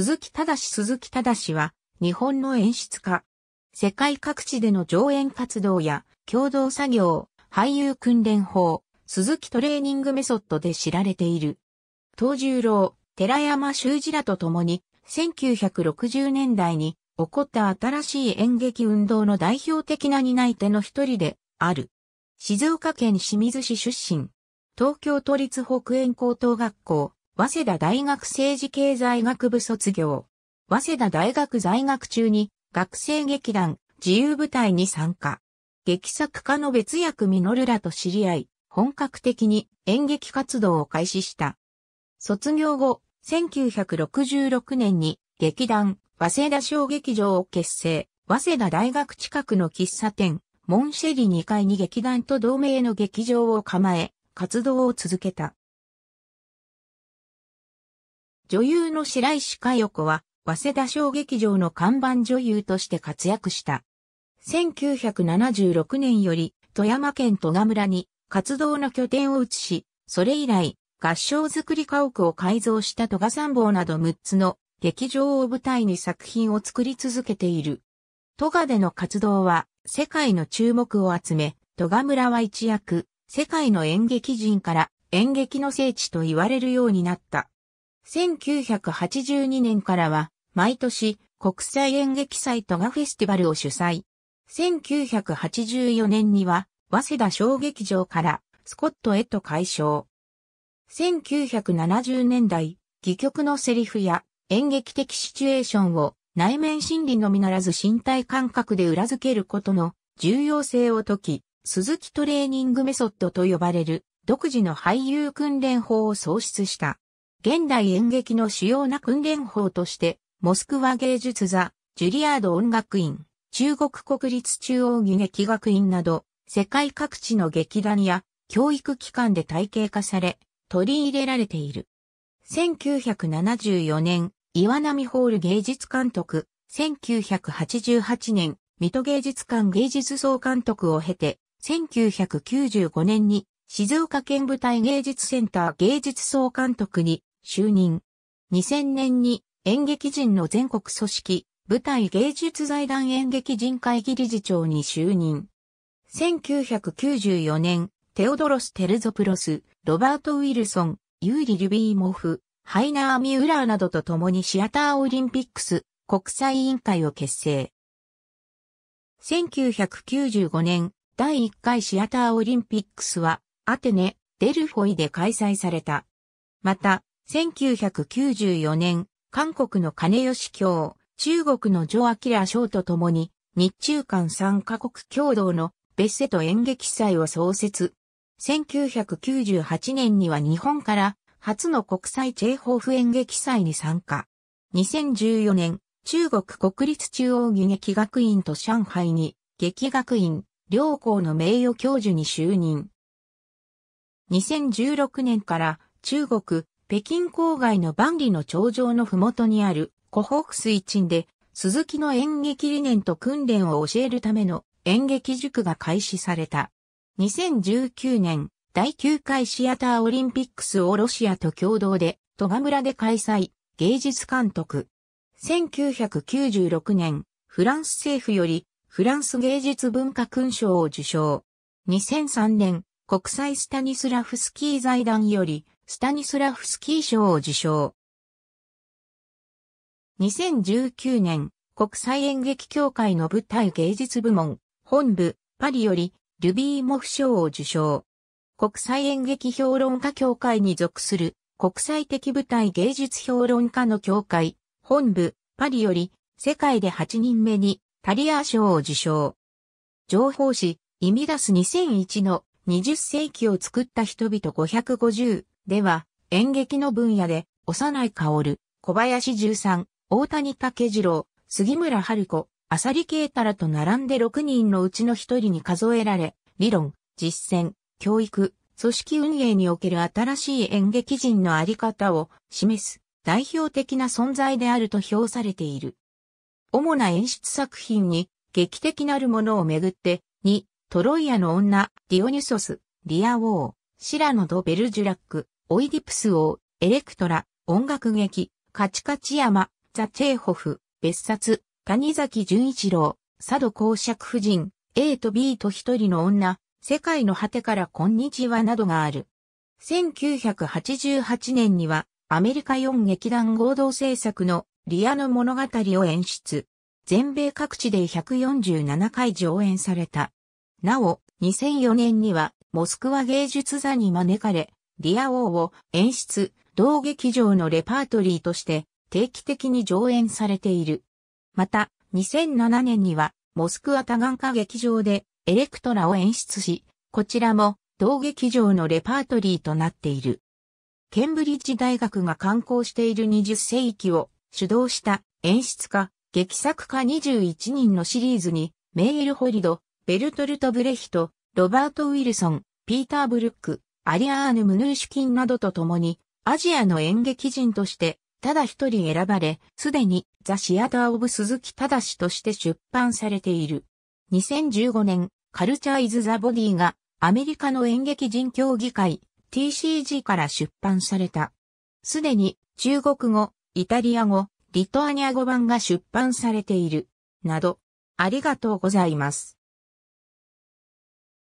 鈴木忠鈴木忠は、日本の演出家。世界各地での上演活動や、共同作業、俳優訓練法、鈴木トレーニングメソッドで知られている。東十郎、寺山修司らと共に、1960年代に起こった新しい演劇運動の代表的な担い手の一人である。静岡県清水市出身。東京都立北園高等学校、早稲田大学政治経済学部卒業。早稲田大学在学中に学生劇団自由部隊に参加。劇作家の別役ミノルらと知り合い、本格的に演劇活動を開始した。卒業後、1966年に劇団早稲田小劇場を結成、早稲田大学近くの喫茶店、モンシェリ2階に劇団と同盟の劇場を構え、活動を続けた。女優の白石佳代子は、早稲田小劇場の看板女優として活躍した。1976年より、富山県戸賀村に活動の拠点を移し、それ以来、合唱作り家屋を改造した戸賀参謀など6つの劇場を舞台に作品を作り続けている。戸賀での活動は、世界の注目を集め、戸賀村は一躍、世界の演劇人から演劇の聖地と言われるようになった。1982年からは、毎年、国際演劇祭トガフェスティバルを主催。1984年には、早稲田小劇場からスコットへと改称。1970年代、戯曲のセリフや演劇的シチュエーションを内面心理のみならず身体感覚で裏付けることの重要性を解き、鈴木トレーニングメソッドと呼ばれる独自の俳優訓練法を創出した。現代演劇の主要な訓練法として、モスクワ芸術座、ジュリアード音楽院、中国国立中央劇学院など、世界各地の劇団や教育機関で体系化され、取り入れられている。1974年、岩波ホール芸術監督、1988年、水戸芸術館芸術総監督を経て、1995年に静岡県舞台芸術センター芸術総監督に就任。2000年に演劇人の全国組織、舞台芸術財団演劇人会議理事長に就任。1994年、テオドロス・テルゾプロス、ロバート・ウィルソン、ユーリ・リビーモフ、ハイナー・ミューラーなどと共にシアターオリンピックス国際委員会を結成。1995年、第1回シアターオリンピックスは、アテネ、デルフォイで開催された。また、1994年、韓国の金吉京、中国のジョアキラ賞と共に、日中間3カ国共同の別世と演劇祭を創設。1998年には日本から初の国際チェーホーフ演劇祭に参加。2014年、中国国立中央劇劇学院と上海に劇学院、両校の名誉教授に就任。2016年から中国北京郊外の万里の頂上の麓にある湖北水鎮で、鈴木の演劇理念と訓練を教えるための演劇塾が開始された。2019年、第9回シアターオリンピックスをロシアと共同で、戸賀村で開催、芸術監督。1996年、フランス政府より、フランス芸術文化勲章を受賞。2003年、国際スタニスラフスキー財団より、スタニスラフスキー賞を受賞。2019年、国際演劇協会の舞台芸術部門、本部、パリより、ルビー・モフ賞を受賞。国際演劇評論家協会に属する、国際的舞台芸術評論家の協会、本部、パリより、世界で8人目に、タリア賞を受賞。情報誌、イミダス2001の20世紀を作った人々550では、演劇の分野で、幼い薫、小林十三、大谷武次郎、杉村春子、浅利慶太らと並んで6人のうちの1人に数えられ、理論、実践、教育、組織運営における新しい演劇人のあり方を示す代表的な存在であると評されている。主な演出作品に劇的なるものをめぐって、2、トロイアの女、ディオニュソス、リア・ウォー、シラノ・ド・ベルジュラック、オイディプス王、エレクトラ、音楽劇、カチカチ山、ザ・チェーホフ、別冊、谷崎潤一郎、佐渡公爵夫人、A と B と一人の女、世界の果てからこんにちはなどがある。1988年には、アメリカ4劇団合同制作のリアの物語を演出。全米各地で147回上演された。なお、2004年には、モスクワ芸術座に招かれ、ディア王を演出、同劇場のレパートリーとして定期的に上演されている。また、2007年にはモスクワ多眼科劇場でエレクトラを演出し、こちらも同劇場のレパートリーとなっている。ケンブリッジ大学が刊行している20世紀を主導した演出家、劇作家21人のシリーズに、メイル・ホリド、ベルトルト・ブレヒト、ロバート・ウィルソン、ピーター・ブルック、アリアーヌ・ムヌーシュキンなどと共に、アジアの演劇人として、ただ一人選ばれ、すでにザ・シアター・オブ・鈴木正として出版されている。2015年、カルチャー・イズ・ザ・ボディがアメリカの演劇人協議会 TCG から出版された。すでに中国語、イタリア語、リトアニア語版が出版されている。など、ありがとうございます。